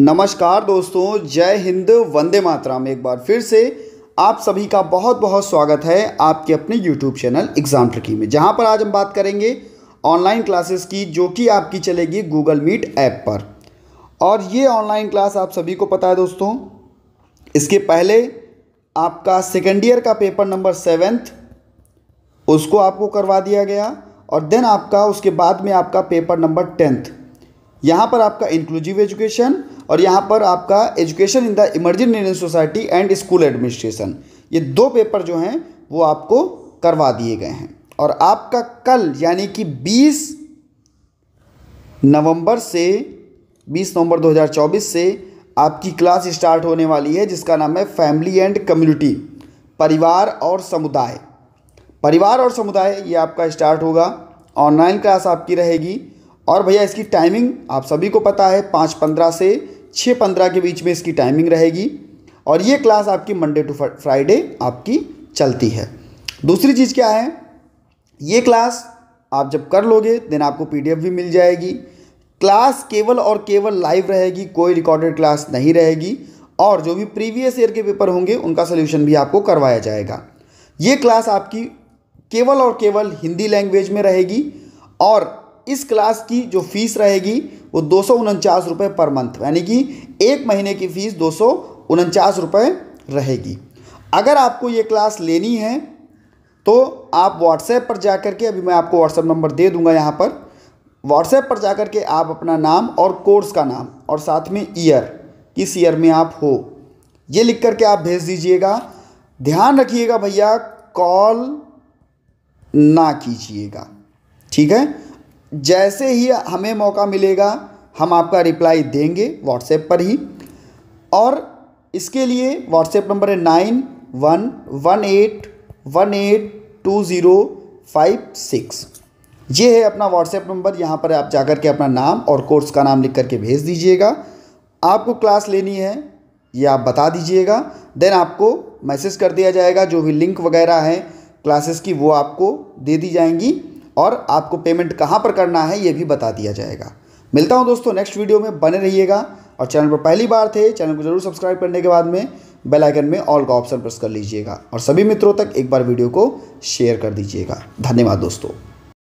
नमस्कार दोस्तों जय हिंद वंदे मातरम एक बार फिर से आप सभी का बहुत बहुत स्वागत है आपके अपने यूट्यूब चैनल एग्ज़ाम ट्रिकी में जहां पर आज हम बात करेंगे ऑनलाइन क्लासेस की जो कि आपकी चलेगी गूगल मीट ऐप पर और ये ऑनलाइन क्लास आप सभी को पता है दोस्तों इसके पहले आपका सेकेंड ईयर का पेपर नंबर सेवेंथ उसको आपको करवा दिया गया और देन आपका उसके बाद में आपका पेपर नंबर टेंथ यहाँ पर आपका इंक्लूजिव एजुकेशन और यहाँ पर आपका education in the emerging Indian society and school administration ये दो पेपर जो हैं वो आपको करवा दिए गए हैं और आपका कल यानी कि 20 नवंबर से 20 नवंबर 2024 से आपकी क्लास स्टार्ट होने वाली है जिसका नाम है फैमिली एंड कम्युनिटी परिवार और समुदाय परिवार और समुदाय ये आपका स्टार्ट होगा ऑनलाइन क्लास आपकी रहेगी और भैया इसकी टाइमिंग आप सभी को पता है पाँच पंद्रह से छः पंद्रह के बीच में इसकी टाइमिंग रहेगी और ये क्लास आपकी मंडे टू फ्राइडे आपकी चलती है दूसरी चीज़ क्या है ये क्लास आप जब कर लोगे देन आपको पीडीएफ भी मिल जाएगी क्लास केवल और केवल लाइव रहेगी कोई रिकॉर्डेड क्लास नहीं रहेगी और जो भी प्रीवियस ईयर के पेपर होंगे उनका सोल्यूशन भी आपको करवाया जाएगा ये क्लास आपकी केवल और केवल हिंदी लैंग्वेज में रहेगी और इस क्लास की जो फीस रहेगी वो दो सौ उनचास रुपये पर मंथ यानी कि एक महीने की फ़ीस दो सौ उनचास रुपये रहेगी अगर आपको ये क्लास लेनी है तो आप व्हाट्सएप पर जा कर के अभी मैं आपको व्हाट्सएप नंबर दे दूंगा यहाँ पर व्हाट्सएप पर जा कर के आप अपना नाम और कोर्स का नाम और साथ में ईयर किस ईयर में आप हो ये लिख करके आप भेज दीजिएगा ध्यान रखिएगा भैया कॉल ना कीजिएगा ठीक है जैसे ही हमें मौका मिलेगा हम आपका रिप्लाई देंगे व्हाट्सएप पर ही और इसके लिए व्हाट्सएप नंबर है nine one one eight one eight two zero five six ये है अपना व्हाट्सएप नंबर यहाँ पर आप जाकर के अपना नाम और कोर्स का नाम लिख करके भेज दीजिएगा आपको क्लास लेनी है या आप बता दीजिएगा देन आपको मैसेज कर दिया जाएगा जो भी लिंक वगैरह है क्लासेस की वो आपको दे दी जाएंगी और आपको पेमेंट कहाँ पर करना है ये भी बता दिया जाएगा मिलता हूँ दोस्तों नेक्स्ट वीडियो में बने रहिएगा और चैनल पर पहली बार थे चैनल को जरूर सब्सक्राइब करने के बाद में बेल आइकन में ऑल का ऑप्शन प्रेस कर लीजिएगा और सभी मित्रों तक एक बार वीडियो को शेयर कर दीजिएगा धन्यवाद दोस्तों